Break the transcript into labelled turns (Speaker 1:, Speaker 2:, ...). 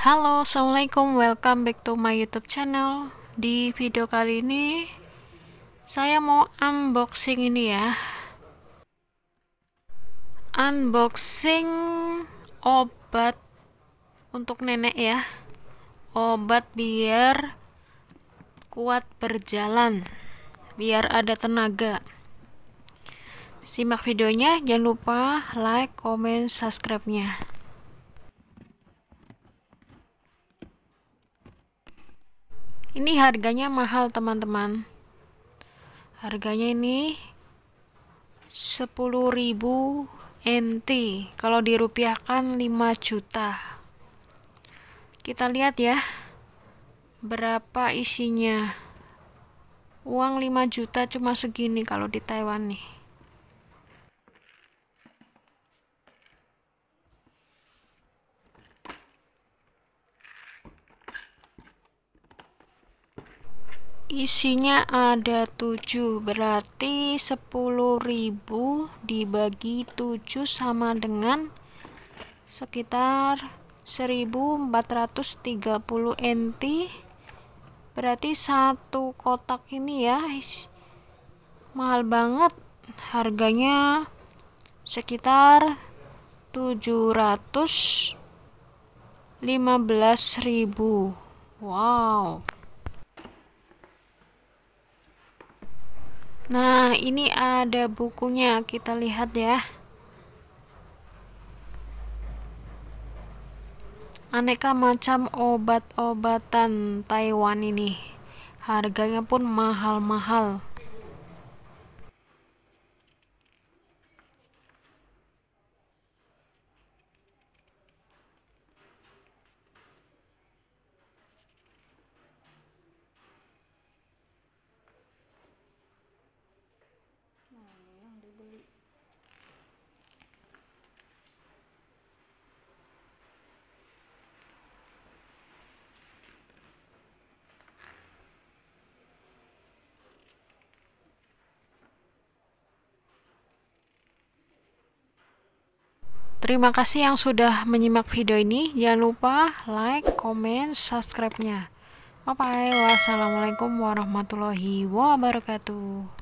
Speaker 1: Halo, Assalamualaikum, welcome back to my youtube channel Di video kali ini Saya mau unboxing ini ya Unboxing obat Untuk nenek ya Obat biar kuat berjalan Biar ada tenaga Simak videonya, jangan lupa like, comment, subscribe-nya ini harganya mahal teman-teman harganya ini 10.000 NT kalau dirupiahkan 5 juta kita lihat ya berapa isinya uang 5 juta cuma segini kalau di Taiwan nih Isinya ada 7, berarti 10.000 dibagi 7 sama dengan sekitar 1430 NT. Berarti satu kotak ini ya mahal banget. Harganya sekitar 715.000. Wow. Nah, ini ada bukunya, kita lihat ya. Aneka macam obat-obatan Taiwan ini. Harganya pun mahal-mahal. Terima kasih yang sudah menyimak video ini. Jangan lupa like, comment, subscribe-nya. Bye-bye. Wassalamualaikum warahmatullahi wabarakatuh.